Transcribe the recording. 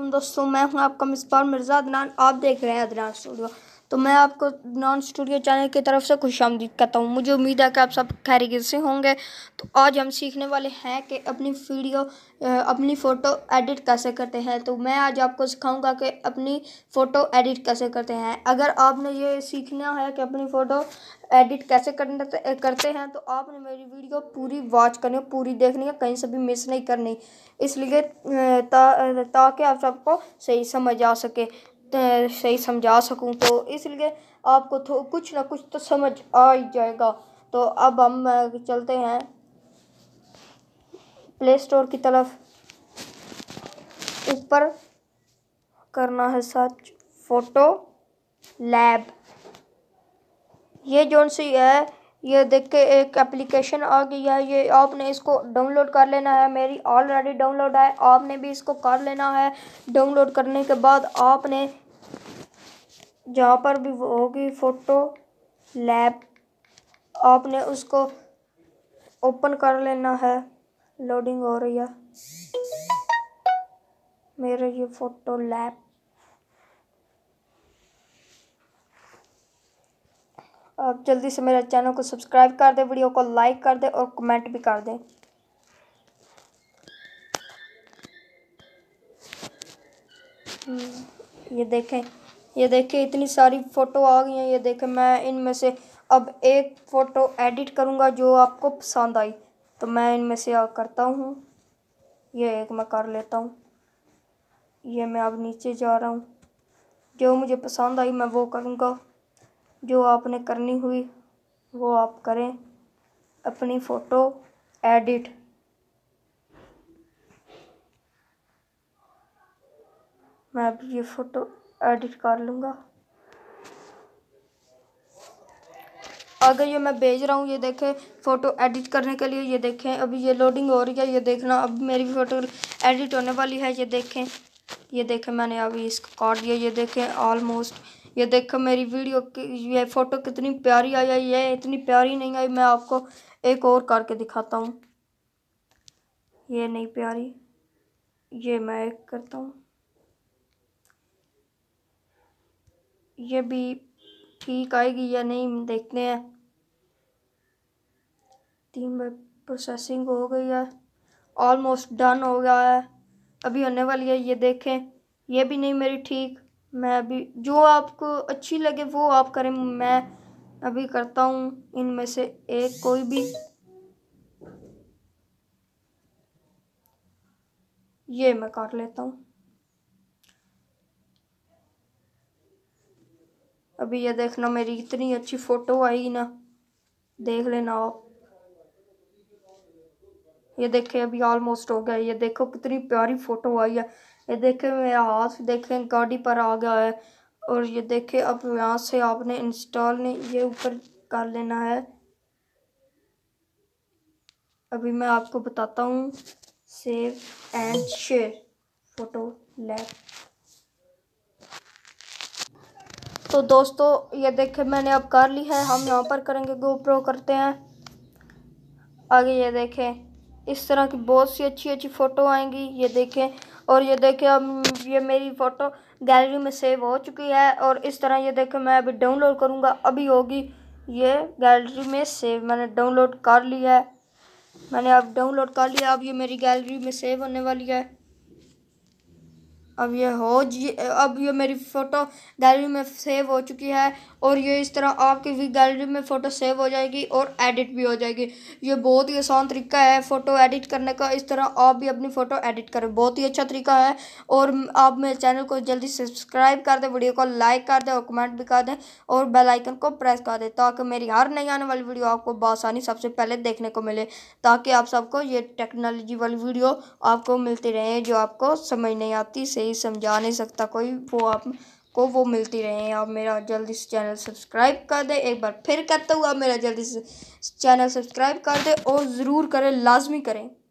दोस्तों मैं हूं आपका मिसबार मिर्ज़ा अदनान आप देख रहे हैं अदनान स्टूडियो तो मैं आपको नॉन स्टूडियो चैनल की तरफ से खुश आमदीद कहता हूँ मुझे उम्मीद है कि आप सब खैरियत से होंगे तो आज हम सीखने वाले हैं कि अपनी वीडियो अपनी फ़ोटो एडिट कैसे करते हैं तो मैं आज आपको सिखाऊंगा कि अपनी फ़ोटो एडिट कैसे करते हैं अगर आपने ये सीखना है कि अपनी फ़ोटो एडिट कैसे करते हैं तो आपने मेरी वीडियो पूरी वॉच करनी है पूरी देखनी है कहीं से भी मिस नहीं करनी इसलिए ताकि ता आप सबको सही समझ आ सके सही समझा सकूं तो इसलिए आपको तो कुछ ना कुछ तो समझ आ ही जाएगा तो अब हम चलते हैं प्ले स्टोर की तरफ ऊपर करना है सर्च फोटो लैब ये जो सी है ये देख के एक एप्लीकेशन आ गई है ये आपने इसको डाउनलोड कर लेना है मेरी ऑलरेडी डाउनलोड है आपने भी इसको कर लेना है डाउनलोड करने के बाद आपने जहाँ पर भी होगी फोटो लैब आपने उसको ओपन कर लेना है लोडिंग हो रही है मेरे ये फोटो लैब आप जल्दी से मेरे चैनल को सब्सक्राइब कर दें वीडियो को लाइक कर दें और कमेंट भी कर दें हम्म, ये देखें ये देखिए इतनी सारी फोटो आ गई हैं ये देखें मैं इनमें से अब एक फ़ोटो एडिट करूँगा जो आपको पसंद आई तो मैं इनमें से करता हूँ ये एक मैं कर लेता हूँ ये मैं अब नीचे जा रहा हूँ जो मुझे पसंद आई मैं वो करूँगा जो आपने करनी हुई वो आप करें अपनी फ़ोटो एडिट मैं अब ये फ़ोटो एडिट कर लूँगा अगर ये मैं भेज रहा हूँ ये देखें फ़ोटो एडिट करने के लिए ये देखें अभी ये लोडिंग हो रही है ये देखना अब मेरी फ़ोटो एडिट होने वाली है ये देखें ये देखें मैंने अभी इसको काट दिया ये देखें ऑलमोस्ट ये देखो मेरी वीडियो ये फ़ोटो कितनी प्यारी आई है ये इतनी प्यारी नहीं आई मैं आपको एक और करके दिखाता हूँ ये नहीं प्यारी ये मैं एक करता हूँ ये भी ठीक आएगी या नहीं देखते हैं तीन बार प्रोसेसिंग हो गई है ऑलमोस्ट डन हो गया है अभी होने वाली है ये देखें ये भी नहीं मेरी ठीक मैं अभी जो आपको अच्छी लगे वो आप करें मैं अभी करता हूँ इनमें से एक कोई भी ये मैं कर लेता हूँ अभी ये देखना मेरी इतनी अच्छी फ़ोटो आई ना देख लेना आप ये देखे अभी ऑलमोस्ट हो गया ये देखो कितनी प्यारी फ़ोटो आई है ये देखे मेरा हाथ देखें गाड़ी पर आ गया है और ये देखे अब यहाँ से आपने इंस्टॉल ने ये ऊपर कर लेना है अभी मैं आपको बताता हूँ save and share photo lab तो दोस्तों ये देखे मैंने अब कर ली है हम यहाँ पर करेंगे गोप्रो करते हैं आगे ये देखें इस तरह की बहुत सी अच्छी अच्छी फ़ोटो आएंगी ये देखें और ये देखें अब ये मेरी फ़ोटो गैलरी में सेव हो चुकी है और इस तरह ये देखें मैं अभी डाउनलोड करूँगा अभी होगी ये गैलरी में सेव मैंने डाउनलोड कर लिया है मैंने अब डाउनलोड कर लिया अब ये मेरी गैलरी में सेव होने वाली है अब ये हो जी अब ये मेरी फ़ोटो गैलरी में सेव हो चुकी है और ये इस तरह आपकी भी गैलरी में फ़ोटो सेव हो जाएगी और एडिट भी हो जाएगी ये बहुत ही आसान तरीका है फ़ोटो एडिट करने का इस तरह आप भी अपनी फ़ोटो एडिट करें बहुत ही अच्छा तरीका है और आप मेरे चैनल को जल्दी सब्सक्राइब कर दें वीडियो को लाइक कर दें और कमेंट भी कर दें और बेलाइकन को प्रेस कर दें ताकि मेरी हर नई आने वाली वीडियो आपको बसानी सबसे पहले देखने को मिले ताकि आप सबको ये टेक्नोलॉजी वाली वीडियो आपको मिलती रहे जो आपको समझ नहीं आती से ही समझा नहीं सकता कोई वो आप को वो मिलती रहे आप मेरा जल्दी से चैनल सब्सक्राइब कर दे एक बार फिर कहता हूँ आप मेरा जल्दी से चैनल सब्सक्राइब कर दे और ज़रूर करें लाजमी करें